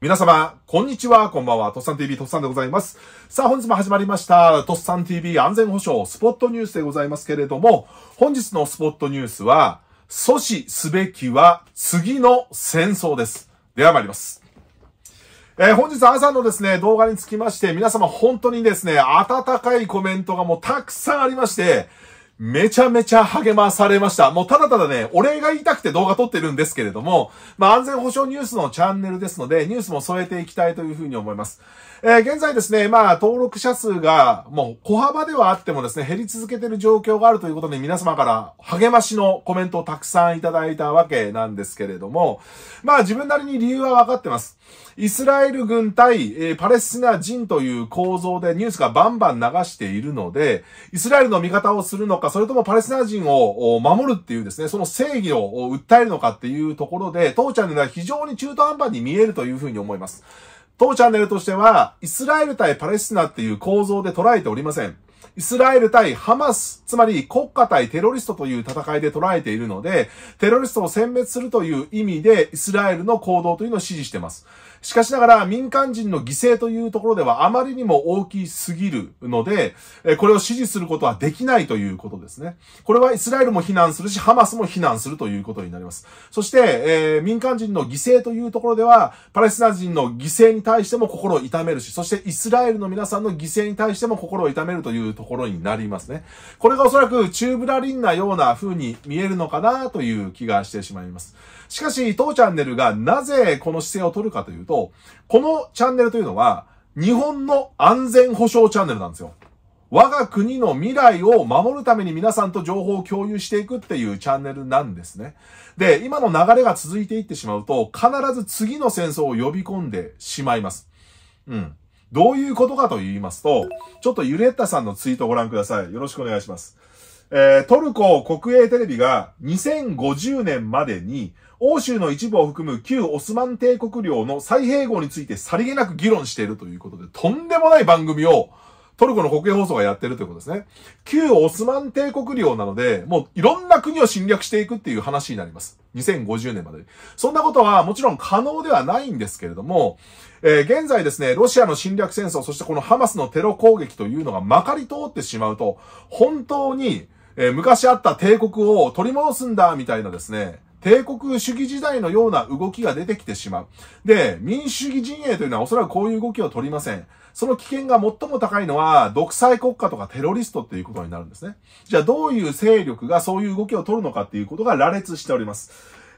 皆様、こんにちは、こんばんは、とっさん TV、とっさんでございます。さあ、本日も始まりました、とっさん TV 安全保障スポットニュースでございますけれども、本日のスポットニュースは、阻止すべきは次の戦争です。では参ります。えー、本日朝のですね、動画につきまして、皆様本当にですね、温かいコメントがもうたくさんありまして、めちゃめちゃ励まされました。もうただただね、お礼が言いたくて動画撮ってるんですけれども、まあ安全保障ニュースのチャンネルですので、ニュースも添えていきたいというふうに思います。えー、現在ですね、まあ登録者数がもう小幅ではあってもですね、減り続けてる状況があるということで皆様から励ましのコメントをたくさんいただいたわけなんですけれども、まあ自分なりに理由はわかってます。イスラエル軍対、えー、パレスチナ人という構造でニュースがバンバン流しているので、イスラエルの味方をするのか、それともパレスチナ人を守るっていうですね、その正義を訴えるのかっていうところで、当チャンネルは非常に中途半端に見えるというふうに思います。当チャンネルとしては、イスラエル対パレスチナっていう構造で捉えておりません。イスラエル対ハマス、つまり国家対テロリストという戦いで捉えているので、テロリストを殲滅するという意味で、イスラエルの行動というのを支持してます。しかしながら、民間人の犠牲というところではあまりにも大きすぎるので、これを支持することはできないということですね。これはイスラエルも非難するし、ハマスも非難するということになります。そして、えー、民間人の犠牲というところでは、パレスチナ人の犠牲に対しても心を痛めるし、そしてイスラエルの皆さんの犠牲に対しても心を痛めるというところころになりますね。これがおそらくチューブラリンなような風に見えるのかなという気がしてしまいます。しかし、当チャンネルがなぜこの姿勢を取るかというと、このチャンネルというのは、日本の安全保障チャンネルなんですよ。我が国の未来を守るために皆さんと情報を共有していくっていうチャンネルなんですね。で、今の流れが続いていってしまうと、必ず次の戦争を呼び込んでしまいます。うん。どういうことかと言いますと、ちょっとユレッタさんのツイートをご覧ください。よろしくお願いします。えー、トルコ国営テレビが2050年までに欧州の一部を含む旧オスマン帝国領の再併合についてさりげなく議論しているということで、とんでもない番組をトルコの国営放送がやってるということですね。旧オスマン帝国領なので、もういろんな国を侵略していくっていう話になります。2050年までに。そんなことはもちろん可能ではないんですけれども、えー、現在ですね、ロシアの侵略戦争、そしてこのハマスのテロ攻撃というのがまかり通ってしまうと、本当に、えー、昔あった帝国を取り戻すんだ、みたいなですね、帝国主義時代のような動きが出てきてしまう。で、民主主義陣営というのはおそらくこういう動きを取りません。その危険が最も高いのは、独裁国家とかテロリストっていうことになるんですね。じゃあどういう勢力がそういう動きを取るのかっていうことが羅列しております。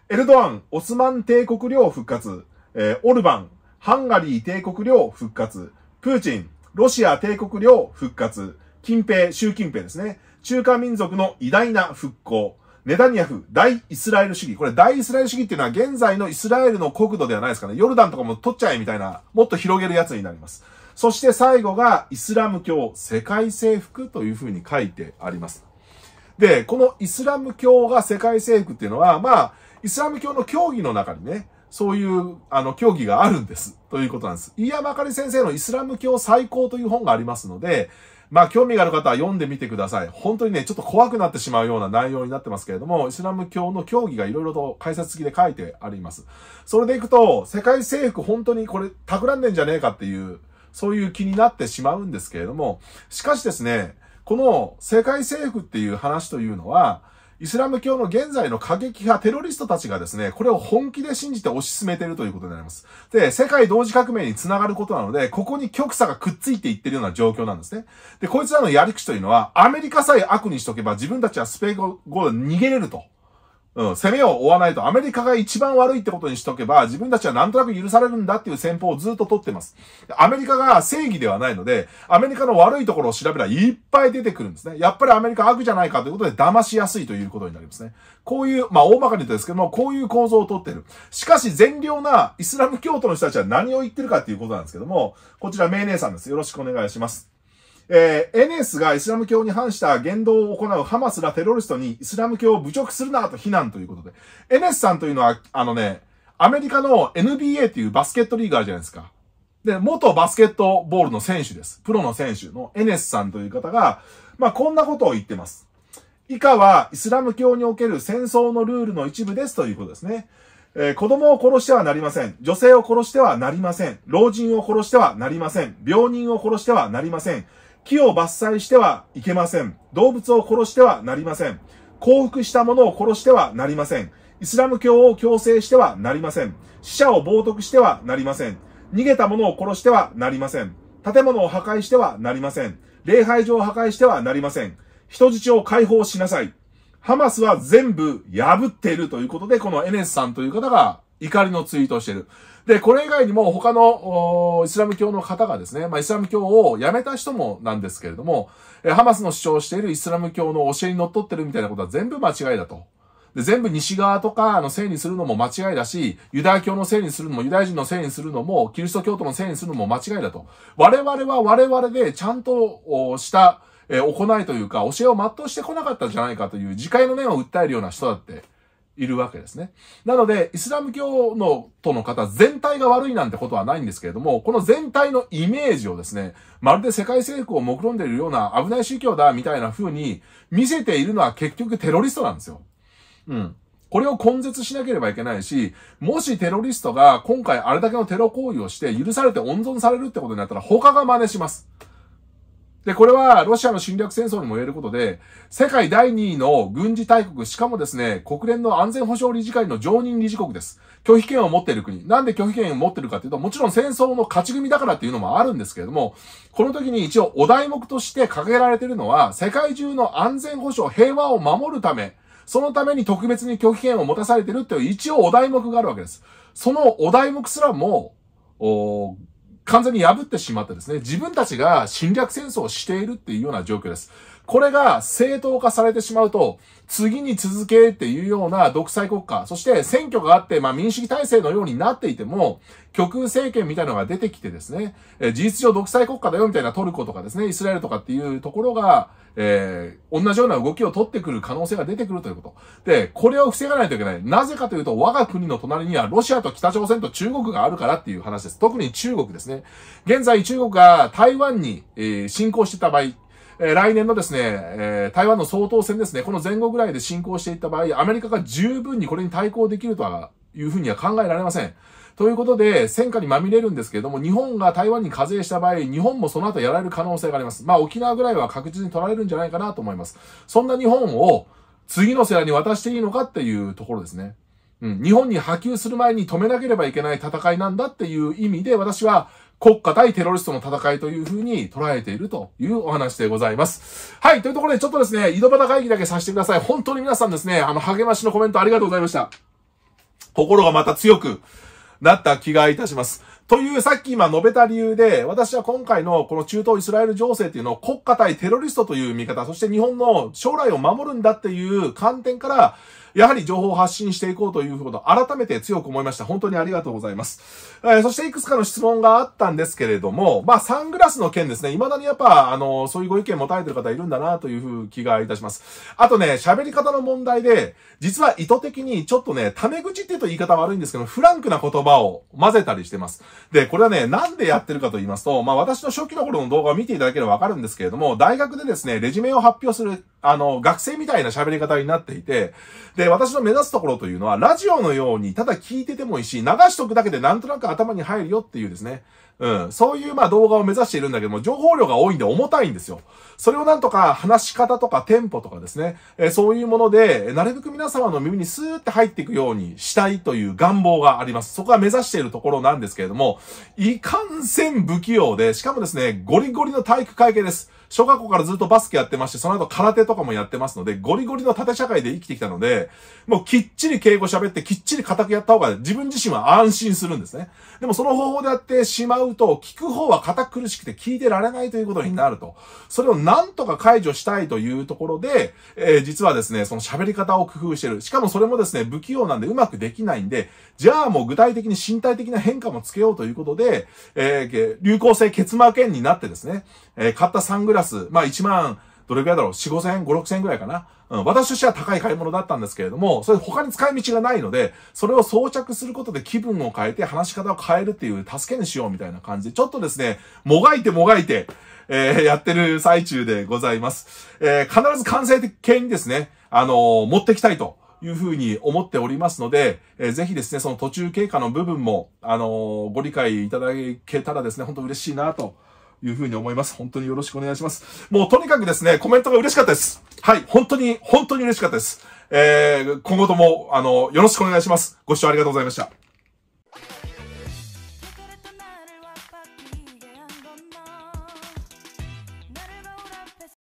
エルドアン、オスマン帝国領復活、えー、オルバン、ハンガリー帝国領復活、プーチン、ロシア帝国領復活、近平、習近平ですね。中華民族の偉大な復興。ネタニヤフ、大イスラエル主義。これ大イスラエル主義っていうのは現在のイスラエルの国土ではないですかね。ヨルダンとかも取っちゃえみたいな、もっと広げるやつになります。そして最後がイスラム教世界征服というふうに書いてあります。で、このイスラム教が世界征服っていうのは、まあ、イスラム教の教義の中にね、そういう、あの、競技があるんです。ということなんです。飯ヤマかり先生のイスラム教最高という本がありますので、まあ、興味がある方は読んでみてください。本当にね、ちょっと怖くなってしまうような内容になってますけれども、イスラム教の教義がいろいろと解説付きで書いてあります。それでいくと、世界征服本当にこれ、企んでんじゃねえかっていう、そういう気になってしまうんですけれども、しかしですね、この世界征服っていう話というのは、イスラム教の現在の過激派テロリストたちがですね、これを本気で信じて推し進めているということになります。で、世界同時革命につながることなので、ここに極左がくっついていってるような状況なんですね。で、こいつらのやり口というのは、アメリカさえ悪にしとけば自分たちはスペイン語で逃げれると。うん、攻めを追わないとアメリカが一番悪いってことにしとけば、自分たちはなんとなく許されるんだっていう戦法をずっと取ってます。アメリカが正義ではないので、アメリカの悪いところを調べればいっぱい出てくるんですね。やっぱりアメリカ悪じゃないかということで騙しやすいということになりますね。こういう、まあ大まかに言うとですけども、こういう構造を取ってる。しかし善良なイスラム教徒の人たちは何を言ってるかっていうことなんですけども、こちらメイネーさんです。よろしくお願いします。えー、NS がイスラム教に反した言動を行うハマスらテロリストにイスラム教を侮辱するなと非難ということで。NS さんというのは、あのね、アメリカの NBA というバスケットリーガーじゃないですか。で、元バスケットボールの選手です。プロの選手のエネスさんという方が、まあ、こんなことを言ってます。以下は、イスラム教における戦争のルールの一部ですということですね。えー、子供を殺してはなりません。女性を殺してはなりません。老人を殺してはなりません。病人を殺してはなりません。木を伐採してはいけません。動物を殺してはなりません。降伏した者を殺してはなりません。イスラム教を強制してはなりません。死者を冒涜してはなりません。逃げた者を殺してはなりません。建物を破壊してはなりません。礼拝場を破壊してはなりません。人質を解放しなさい。ハマスは全部破っているということで、このエネスさんという方が怒りのツイートをしてる。で、これ以外にも他のイスラム教の方がですね、まあ、イスラム教を辞めた人もなんですけれども、えハマスの主張しているイスラム教の教えに則っってるみたいなことは全部間違いだと。で、全部西側とかのせいにするのも間違いだし、ユダヤ教のせいにするのも、ユダヤ人のせいにするのも、キリスト教徒のせいにするのも間違いだと。我々は我々でちゃんとした、え行いというか、教えを全うしてこなかったじゃないかという、自戒の念を訴えるような人だって、いるわけですね。なので、イスラム教の、との方全体が悪いなんてことはないんですけれども、この全体のイメージをですね、まるで世界征服を目論んでいるような危ない宗教だ、みたいな風に見せているのは結局テロリストなんですよ。うん。これを根絶しなければいけないし、もしテロリストが今回あれだけのテロ行為をして許されて温存されるってことになったら他が真似します。で、これはロシアの侵略戦争にも言えることで、世界第2位の軍事大国、しかもですね、国連の安全保障理事会の常任理事国です。拒否権を持っている国。なんで拒否権を持っているかっていうと、もちろん戦争の勝ち組だからっていうのもあるんですけれども、この時に一応お題目として掲げられているのは、世界中の安全保障、平和を守るため、そのために特別に拒否権を持たされているという一応お題目があるわけです。そのお題目すらも、完全に破ってしまってですね、自分たちが侵略戦争をしているっていうような状況です。これが正当化されてしまうと、次に続けっていうような独裁国家、そして選挙があって、まあ民主主義体制のようになっていても、極右政権みたいなのが出てきてですね、え事実上独裁国家だよみたいなトルコとかですね、イスラエルとかっていうところが、えー、同じような動きを取ってくる可能性が出てくるということ。で、これを防がないといけない。なぜかというと、我が国の隣にはロシアと北朝鮮と中国があるからっていう話です。特に中国ですね。現在中国が台湾に、えー、侵攻してた場合、え来年のですね、え台湾の総統選ですね、この前後ぐらいで進行していった場合、アメリカが十分にこれに対抗できるとは、いうふうには考えられません。ということで、戦火にまみれるんですけれども、日本が台湾に課税した場合、日本もその後やられる可能性があります。まあ、沖縄ぐらいは確実に取られるんじゃないかなと思います。そんな日本を次の世代に渡していいのかっていうところですね。うん、日本に波及する前に止めなければいけない戦いなんだっていう意味で、私は国家対テロリストの戦いというふうに捉えているというお話でございます。はい、というところでちょっとですね、井戸端会議だけさせてください。本当に皆さんですね、あの、励ましのコメントありがとうございました。心がまた強く、なった気がいたします。というさっき今述べた理由で、私は今回のこの中東イスラエル情勢っていうのを国家対テロリストという見方、そして日本の将来を守るんだっていう観点から、やはり情報を発信していこうということを改めて強く思いました。本当にありがとうございます。えー、そしていくつかの質問があったんですけれども、まあサングラスの件ですね、未だにやっぱ、あの、そういうご意見持たれてる方いるんだなというふう気がいたします。あとね、喋り方の問題で、実は意図的にちょっとね、タメ口って言うと言い方悪いんですけど、フランクな言葉を混ぜたりしてます。で、これはね、なんでやってるかと言いますと、まあ私の初期の頃の動画を見ていただければわかるんですけれども、大学でですね、レジュメを発表する、あの、学生みたいな喋り方になっていて、で、私の目指すところというのは、ラジオのように、ただ聞いててもいいし、流しとくだけでなんとなく頭に入るよっていうですね、うん、そういうまあ動画を目指しているんだけども、情報量が多いんで重たいんですよ。それをなんとか話し方とかテンポとかですね、えー、そういうもので、なるべく皆様の耳にスーって入っていくようにしたいという願望があります。そこが目指しているところなんですけれども、いかんせん不器用で、しかもですね、ゴリゴリの体育会系です。小学校からずっとバスケやってまして、その後空手とかもやってますので、ゴリゴリの縦社会で生きてきたので、もうきっちり敬語喋って、きっちり固くやった方が自分自身は安心するんですね。でもその方法でやってしまうと、聞く方は堅苦しくて聞いてられないということになると。それをなんとか解除したいというところで、えー、実はですね、その喋り方を工夫してる。しかもそれもですね、不器用なんでうまくできないんで、じゃあもう具体的に身体的な変化もつけようということで、えー、流行性結膜炎になってですね、えー、買ったサングラスラス、まあ1万、どれくらいだろう ?4、5千 ?5、6千ぐらいかなうん。私としては高い買い物だったんですけれども、それ他に使い道がないので、それを装着することで気分を変えて話し方を変えるっていう助けにしようみたいな感じで、ちょっとですね、もがいてもがいて、えー、やってる最中でございます。えー、必ず完成的にですね、あのー、持ってきたいと。いうふうに思っておりますので、えー、ぜひですね、その途中経過の部分も、あのー、ご理解いただけたらですね、本当嬉しいなというふうに思います。本当によろしくお願いします。もうとにかくですね、コメントが嬉しかったです。はい、本当に、本当に嬉しかったです。えー、今後とも、あの、よろしくお願いします。ご視聴ありがとうございました。